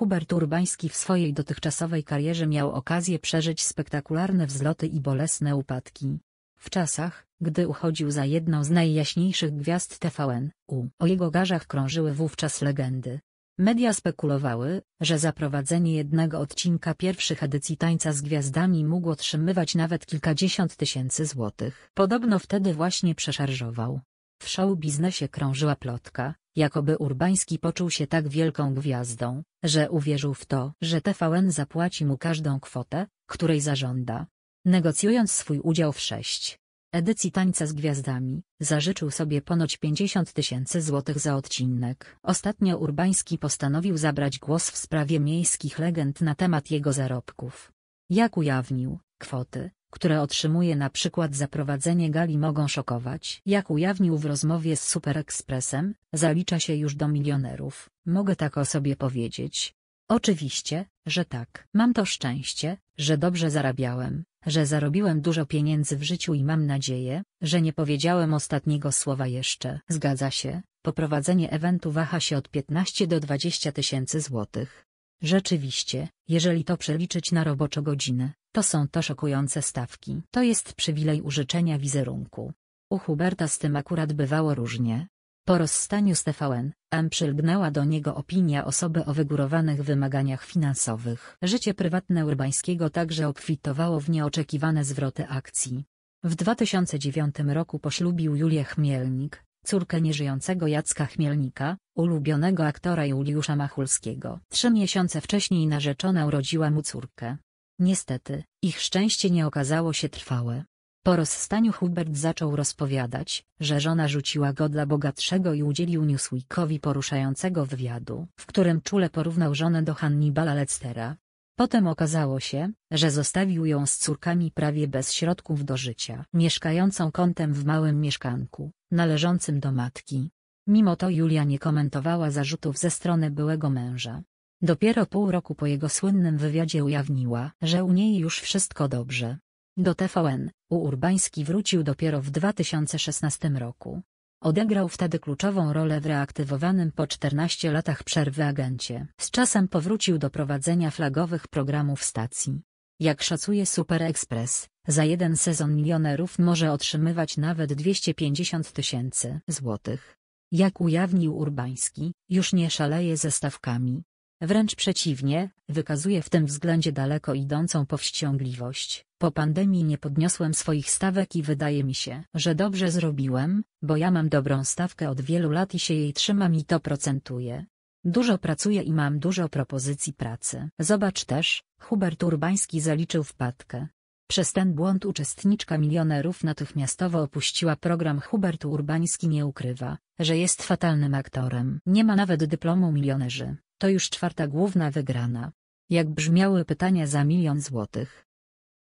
Hubert Urbański w swojej dotychczasowej karierze miał okazję przeżyć spektakularne wzloty i bolesne upadki. W czasach, gdy uchodził za jedną z najjaśniejszych gwiazd TVN, u, o jego garzach krążyły wówczas legendy. Media spekulowały, że zaprowadzenie jednego odcinka pierwszych edycji Tańca z Gwiazdami mógł otrzymywać nawet kilkadziesiąt tysięcy złotych. Podobno wtedy właśnie przeszarżował. W show biznesie krążyła plotka, Jakoby Urbański poczuł się tak wielką gwiazdą, że uwierzył w to, że TVN zapłaci mu każdą kwotę, której zażąda. Negocjując swój udział w sześć edycji Tańca z Gwiazdami, zażyczył sobie ponoć 50 tysięcy złotych za odcinek. Ostatnio Urbański postanowił zabrać głos w sprawie miejskich legend na temat jego zarobków. Jak ujawnił, kwoty, które otrzymuje na przykład za prowadzenie gali mogą szokować. Jak ujawnił w rozmowie z Super Expressem, zalicza się już do milionerów, mogę tak o sobie powiedzieć. Oczywiście, że tak. Mam to szczęście, że dobrze zarabiałem, że zarobiłem dużo pieniędzy w życiu i mam nadzieję, że nie powiedziałem ostatniego słowa jeszcze. Zgadza się, poprowadzenie eventu waha się od 15 do 20 tysięcy złotych. Rzeczywiście, jeżeli to przeliczyć na robocze godziny, to są to szokujące stawki. To jest przywilej użyczenia wizerunku. U Huberta z tym akurat bywało różnie. Po rozstaniu z TVN, M przylgnęła do niego opinia osoby o wygórowanych wymaganiach finansowych. Życie prywatne Urbańskiego także obfitowało w nieoczekiwane zwroty akcji. W 2009 roku poślubił Julię Chmielnik, córkę nieżyjącego Jacka Chmielnika, ulubionego aktora Juliusza Machulskiego. Trzy miesiące wcześniej narzeczona urodziła mu córkę. Niestety, ich szczęście nie okazało się trwałe. Po rozstaniu Hubert zaczął rozpowiadać, że żona rzuciła go dla bogatszego i udzielił Newsweekowi poruszającego wywiadu, w którym czule porównał żonę do Hannibala Lectera. Potem okazało się, że zostawił ją z córkami prawie bez środków do życia, mieszkającą kątem w małym mieszkanku, należącym do matki. Mimo to Julia nie komentowała zarzutów ze strony byłego męża. Dopiero pół roku po jego słynnym wywiadzie ujawniła, że u niej już wszystko dobrze. Do TVN, u Urbański wrócił dopiero w 2016 roku. Odegrał wtedy kluczową rolę w reaktywowanym po 14 latach przerwy agencie. Z czasem powrócił do prowadzenia flagowych programów stacji. Jak szacuje Super Express, za jeden sezon milionerów może otrzymywać nawet 250 tysięcy złotych. Jak ujawnił Urbański, już nie szaleje ze stawkami. Wręcz przeciwnie, wykazuję w tym względzie daleko idącą powściągliwość. Po pandemii nie podniosłem swoich stawek i wydaje mi się, że dobrze zrobiłem, bo ja mam dobrą stawkę od wielu lat i się jej trzymam i to procentuje. Dużo pracuję i mam dużo propozycji pracy. Zobacz też, Hubert Urbański zaliczył wpadkę. Przez ten błąd uczestniczka milionerów natychmiastowo opuściła program Hubert Urbański nie ukrywa, że jest fatalnym aktorem. Nie ma nawet dyplomu milionerzy. To już czwarta główna wygrana. Jak brzmiały pytania za milion złotych.